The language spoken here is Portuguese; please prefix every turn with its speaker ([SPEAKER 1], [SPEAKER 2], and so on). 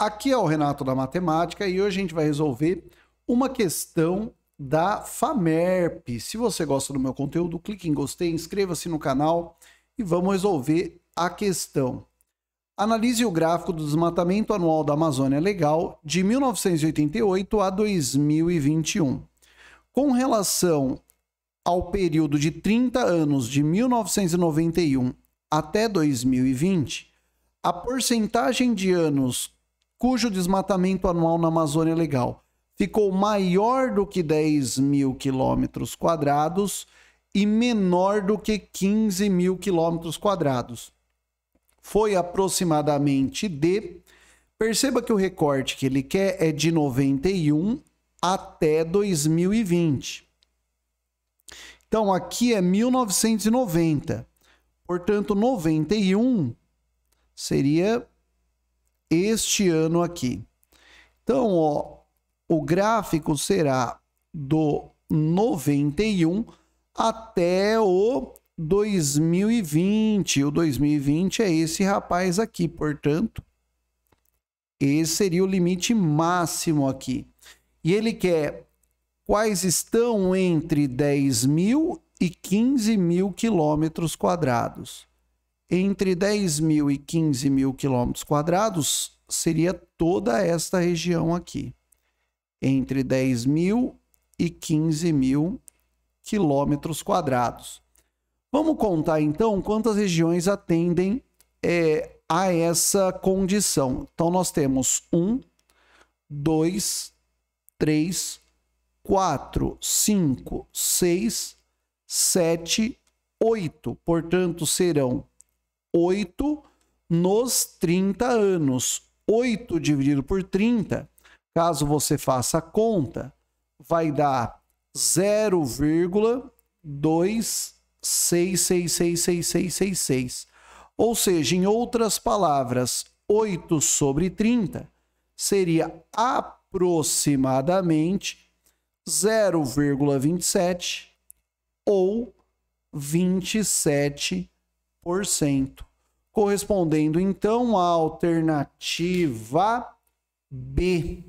[SPEAKER 1] Aqui é o Renato da Matemática e hoje a gente vai resolver uma questão da FAMERP. Se você gosta do meu conteúdo, clique em gostei, inscreva-se no canal e vamos resolver a questão. Analise o gráfico do desmatamento anual da Amazônia Legal de 1988 a 2021. Com relação ao período de 30 anos de 1991 até 2020, a porcentagem de anos cujo desmatamento anual na Amazônia é Legal ficou maior do que 10 mil quilômetros quadrados e menor do que 15 mil quilômetros quadrados. Foi aproximadamente de. Perceba que o recorte que ele quer é de 91 até 2020. Então aqui é 1990. Portanto, 91 seria este ano aqui. Então, ó, o gráfico será do 91 até o 2020. O 2020 é esse rapaz aqui, portanto, esse seria o limite máximo aqui. E ele quer quais estão entre 10 mil e 15 mil quilômetros quadrados. Entre 10 mil e 15 mil quilômetros quadrados seria toda esta região aqui. Entre 10 mil e 15 mil quilômetros quadrados. Vamos contar então quantas regiões atendem é, a essa condição. Então nós temos 1, 2, 3, 4, 5, 6, 7, 8. Portanto, serão 8 nos 30 anos. 8 dividido por 30, caso você faça a conta, vai dar 0,26666666. Ou seja, em outras palavras, 8 sobre 30 seria aproximadamente 0,27 ou 27% correspondendo então à alternativa B.